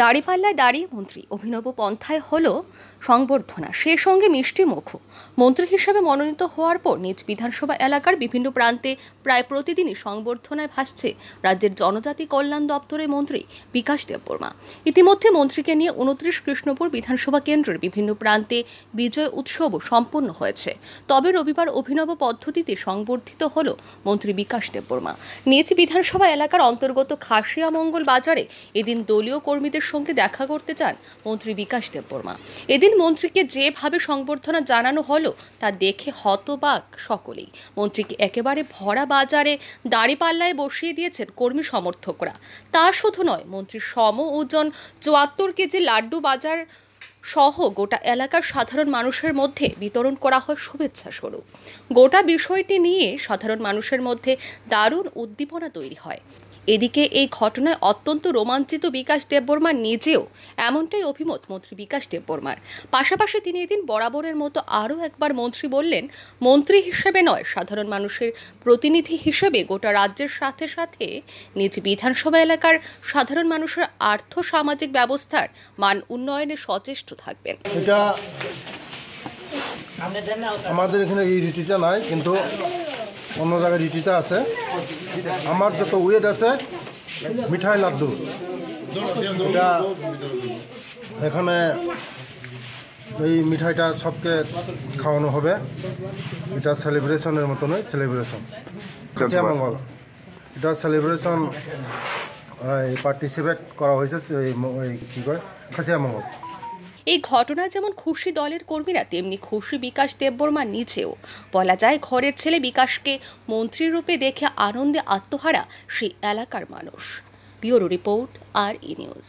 দাঁড়িপাল্লায় দাঁড়িয়ে মন্ত্রী অভিনব পন্থায় হল সংবর্ধনা সে সঙ্গে মিষ্টি মুখ মন্ত্রী হিসাবে মনোনীত হওয়ার পর নিজ বিধানসভা এলাকার বিভিন্ন প্রান্তে প্রায় প্রতিদিনই সংবর্ধনায় ভাসছে রাজ্যের জনজাতি কল্যাণ দপ্তরের মন্ত্রী বিকাশ দেববর্মা ইতিমধ্যে মন্ত্রীকে নিয়ে উনত্রিশ কৃষ্ণপুর বিধানসভা কেন্দ্রের বিভিন্ন প্রান্তে বিজয় উৎসবও সম্পন্ন হয়েছে তবে রবিবার অভিনব পদ্ধতিতে সংবর্ধিত হল মন্ত্রী বিকাশ দেববর্মা নিজ বিধানসভা এলাকার অন্তর্গত খাসিয়া মঙ্গল বাজারে এদিন দলীয় কর্মীদের নেতাদের সঙ্গে দেখা করতে চান মন্ত্রী বিকাশ দেববর্মা এদিন মন্ত্রীকে যেভাবে সংবর্ধনা জানানো হলো তা দেখে হতবাক সকলেই মন্ত্রীকে একেবারে ভরা বাজারে দাড়িপাল্লায় বসিয়ে দিয়েছেন কর্মী সমর্থকরা তা শুধু নয় মন্ত্রী সম ওজন চুয়াত্তর কেজি লাড্ডু বাজার সহ গোটা এলাকার সাধারণ মানুষের মধ্যে বিতরণ করা হয় শুভেচ্ছা স্বরূপ গোটা বিষয়টি নিয়ে সাধারণ মানুষের মধ্যে দারুণ উদ্দীপনা তৈরি হয় এদিকে এই ঘটনায় অত্যন্ত রোমাঞ্চিত বিকাশ দেববর্মা নিজেও এমনটাই অভিমত মন্ত্রী বিকাশ দেববর্মার পাশাপাশি তিনি এদিন বরাবরের মতো আরও একবার মন্ত্রী বললেন মন্ত্রী হিসেবে নয় সাধারণ মানুষের প্রতিনিধি হিসেবে গোটা রাজ্যের সাথে সাথে নিজ বিধানসভা এলাকার সাধারণ মানুষের আর্থ সামাজিক ব্যবস্থার মান উন্নয়নে সচেষ্ট থাকবেন এটা আমাদের এখানে এই রুটিটা নাই কিন্তু অন্য জায়গায় রুটিটা আছে আমার যত ওয়েট আছে মিঠাই লাড্ডু এটা এখানে এই মিঠাইটা সবকে খাওয়ানো হবে এটা সেলিব্রেশনের মতো নয় সেলিব্রেশন আচ্ছা। মঙ্গল এটা সেলিব্রেশন পার্টিসিপেট করা হয়েছে কি কয় খাসিয়া মঙ্গল এই ঘটনা যেমন খুশি দলের কর্মীরা তেমনি খুশি বিকাশ দেববর্মা নিচেও বলা যায় ঘরের ছেলে বিকাশকে রূপে দেখে আনন্দে আত্মহারা সেই এলাকার মানুষ bureau report R E news